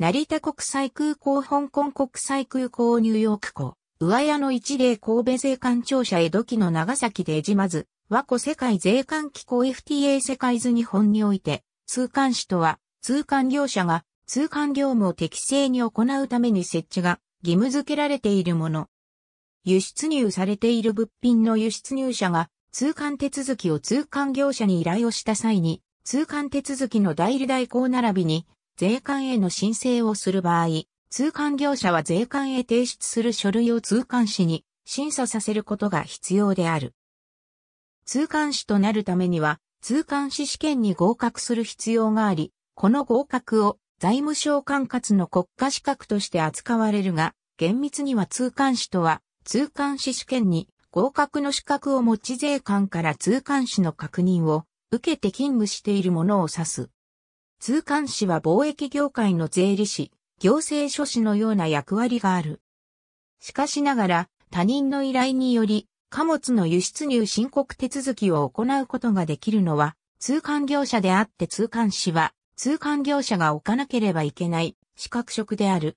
成田国際空港香港国際空港ニューヨーク港、上屋の一例神戸税関庁舎へ土器の長崎でじまず、和子世界税関機構 FTA 世界図日本において、通関士とは、通関業者が通関業務を適正に行うために設置が義務付けられているもの。輸出入されている物品の輸出入者が通関手続きを通関業者に依頼をした際に、通関手続きの代理代行並びに税関への申請をする場合、通関業者は税関へ提出する書類を通関士に審査させることが必要である。通関士となるためには、通関士試験に合格する必要があり、この合格を財務省管轄の国家資格として扱われるが、厳密には通関士とは、通関士試験に合格の資格を持ち税関から通関士の確認を受けて勤務しているものを指す。通関士は貿易業界の税理士、行政書士のような役割がある。しかしながら、他人の依頼により、貨物の輸出入申告手続きを行うことができるのは、通関業者であって通関士は、通関業者が置かなければいけない資格職である。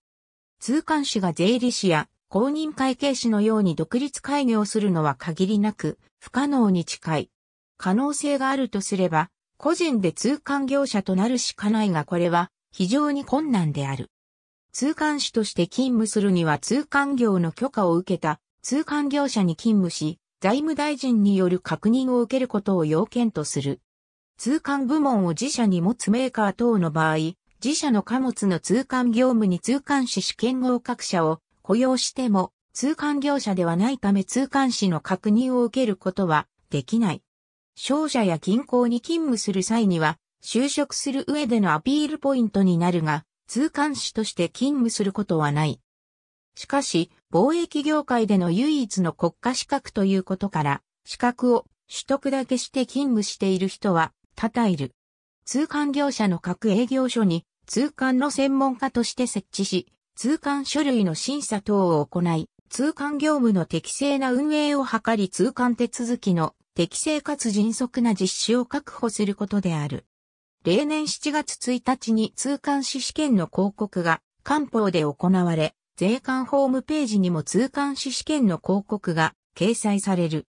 通関士が税理士や公認会計士のように独立開業するのは限りなく不可能に近い。可能性があるとすれば、個人で通関業者となるしかないがこれは非常に困難である。通関士として勤務するには通関業の許可を受けた通関業者に勤務し、財務大臣による確認を受けることを要件とする。通関部門を自社に持つメーカー等の場合、自社の貨物の通関業務に通関士試験合格者を雇用しても、通関業者ではないため通関士の確認を受けることはできない。商社や銀行に勤務する際には、就職する上でのアピールポイントになるが、通関士として勤務することはない。しかし、貿易業界での唯一の国家資格ということから、資格を取得だけして勤務している人は多々いる。通関業者の各営業所に通関の専門家として設置し、通関書類の審査等を行い、通関業務の適正な運営を図り通関手続きの適正かつ迅速な実施を確保することである。例年7月1日に通関士試験の広告が官報で行われ、税関ホームページにも通関士試験の広告が掲載される。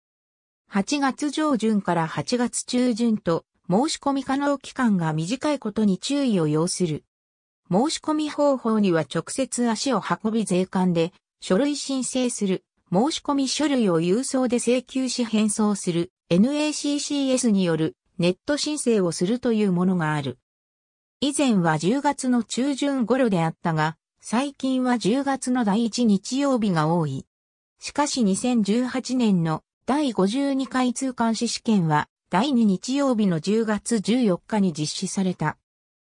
8月上旬から8月中旬と申し込み可能期間が短いことに注意を要する。申し込み方法には直接足を運び税関で書類申請する、申し込み書類を郵送で請求し返送する NACCS によるネット申請をするというものがある。以前は10月の中旬頃であったが、最近は10月の第1日曜日が多い。しかし2018年の第52回通関試試験は第2日曜日の10月14日に実施された。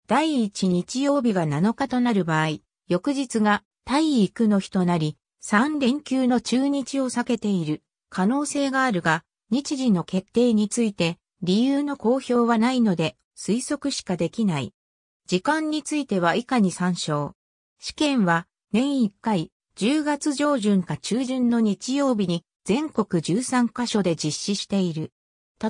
第1日曜日が7日となる場合、翌日が体育の日となり、3連休の中日を避けている可能性があるが、日時の決定について理由の公表はないので推測しかできない。時間については以下に参照。試験は年1回10月上旬か中旬の日曜日に全国13カ所で実施している。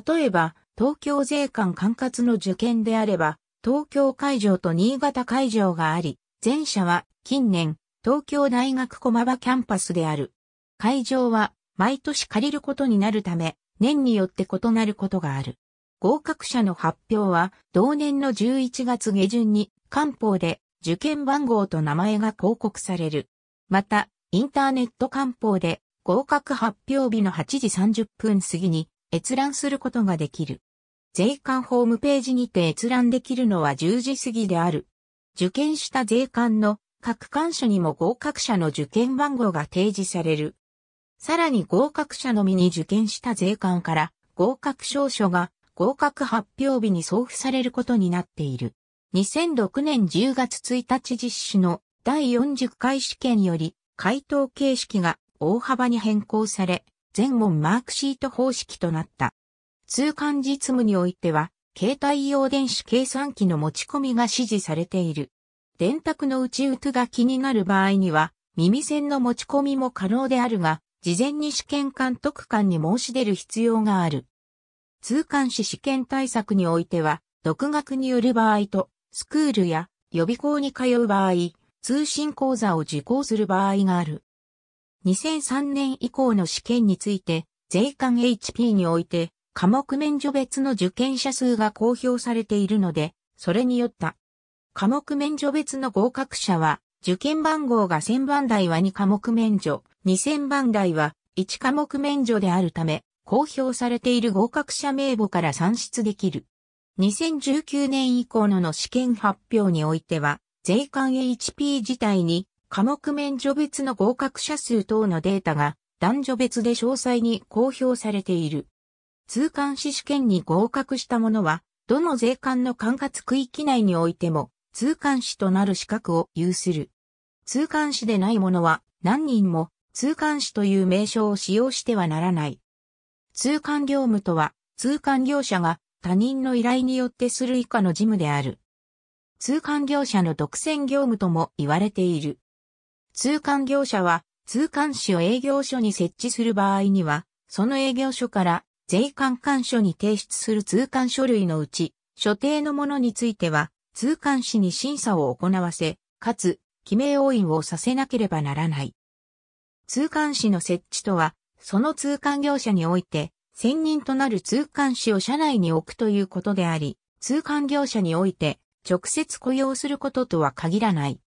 例えば東京税関管轄の受験であれば東京会場と新潟会場があり、前者は近年東京大学駒場キャンパスである。会場は毎年借りることになるため、年によって異なることがある。合格者の発表は、同年の11月下旬に、官報で受験番号と名前が広告される。また、インターネット官報で合格発表日の8時30分過ぎに閲覧することができる。税関ホームページにて閲覧できるのは10時過ぎである。受験した税関の各館所にも合格者の受験番号が提示される。さらに合格者のみに受験した税関から合格証書が合格発表日に送付されることになっている。2006年10月1日実施の第40回試験より回答形式が大幅に変更され、全問マークシート方式となった。通関実務においては、携帯用電子計算機の持ち込みが指示されている。電卓の内打が気になる場合には、耳栓の持ち込みも可能であるが、事前に試験監督官に申し出る必要がある。通関士試験対策においては、独学による場合と、スクールや予備校に通う場合、通信講座を受講する場合がある。2003年以降の試験について、税関 HP において、科目免除別の受験者数が公表されているので、それによった科目免除別の合格者は、受験番号が1000番台は2科目免除、2000番台は1科目免除であるため、公表されている合格者名簿から算出できる。2019年以降のの試験発表においては、税関 HP 自体に科目免除別の合格者数等のデータが男女別で詳細に公表されている。通関試試験に合格した者は、どの税関の管轄区域内においても、通関士となる資格を有する。通関士でない者は何人も通関士という名称を使用してはならない。通関業務とは、通関業者が他人の依頼によってする以下の事務である。通関業者の独占業務とも言われている。通関業者は、通関士を営業所に設置する場合には、その営業所から税関関所に提出する通関書類のうち、所定のものについては、通関士に審査を行わせ、かつ、記名応印をさせなければならない。通関士の設置とは、その通関業者において、専任となる通関士を社内に置くということであり、通関業者において、直接雇用することとは限らない。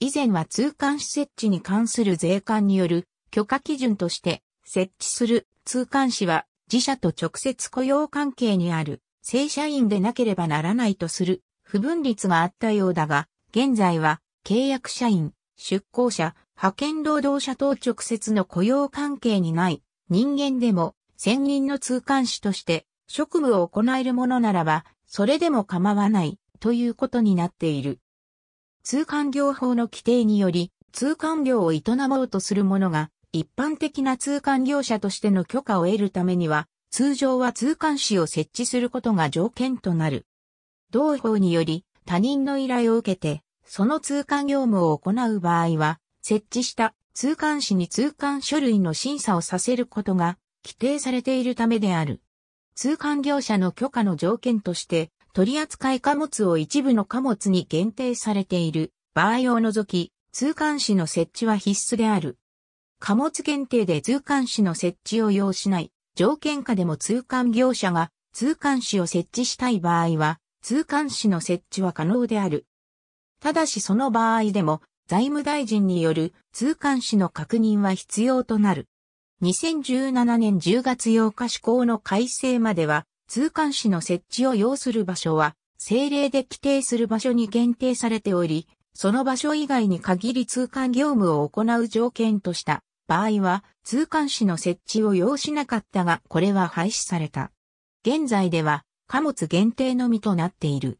以前は通関士設置に関する税関による許可基準として設置する通関士は自社と直接雇用関係にある正社員でなければならないとする不分率があったようだが、現在は契約社員、出向者、派遣労働者等直接の雇用関係にない人間でも専任の通関士として職務を行えるものならば、それでも構わないということになっている。通関業法の規定により、通関業を営もうとする者が、一般的な通関業者としての許可を得るためには、通常は通関士を設置することが条件となる。同法により他人の依頼を受けて、その通関業務を行う場合は、設置した通関士に通関書類の審査をさせることが規定されているためである。通関業者の許可の条件として、取扱貨物を一部の貨物に限定されている場合を除き、通関士の設置は必須である。貨物限定で通関士の設置を要しない条件下でも通関業者が通関士を設置したい場合は、通関士の設置は可能である。ただしその場合でも、財務大臣による通関士の確認は必要となる。2017年10月8日施行の改正までは、通関士の設置を要する場所は、政令で規定する場所に限定されており、その場所以外に限り通関業務を行う条件とした場合は、通関士の設置を要しなかったが、これは廃止された。現在では、貨物限定のみとなっている。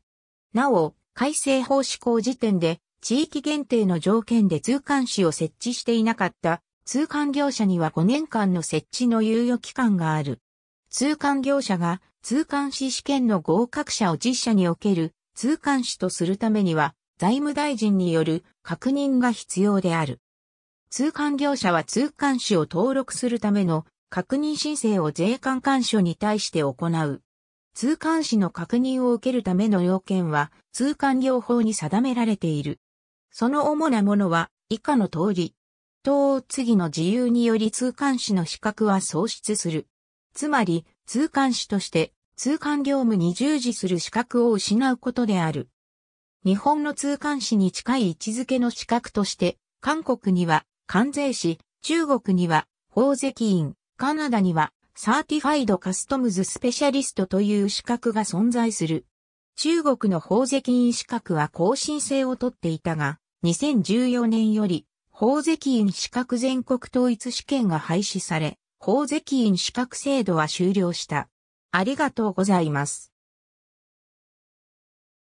なお、改正法施行時点で、地域限定の条件で通関士を設置していなかった通関業者には5年間の設置の猶予期間がある。通関業者が通関士試験の合格者を実社における通関士とするためには財務大臣による確認が必要である。通関業者は通関士を登録するための確認申請を税関関所に対して行う。通関士の確認を受けるための要件は、通関業法に定められている。その主なものは、以下の通り。等次の自由により通関士の資格は喪失する。つまり、通関士として、通関業務に従事する資格を失うことである。日本の通関士に近い位置づけの資格として、韓国には関税士、中国には法石員、カナダにはサーティファイドカストムズスペシャリストという資格が存在する。中国の宝石院資格は更新制をとっていたが、2014年より宝石院資格全国統一試験が廃止され、宝石院資格制度は終了した。ありがとうございます。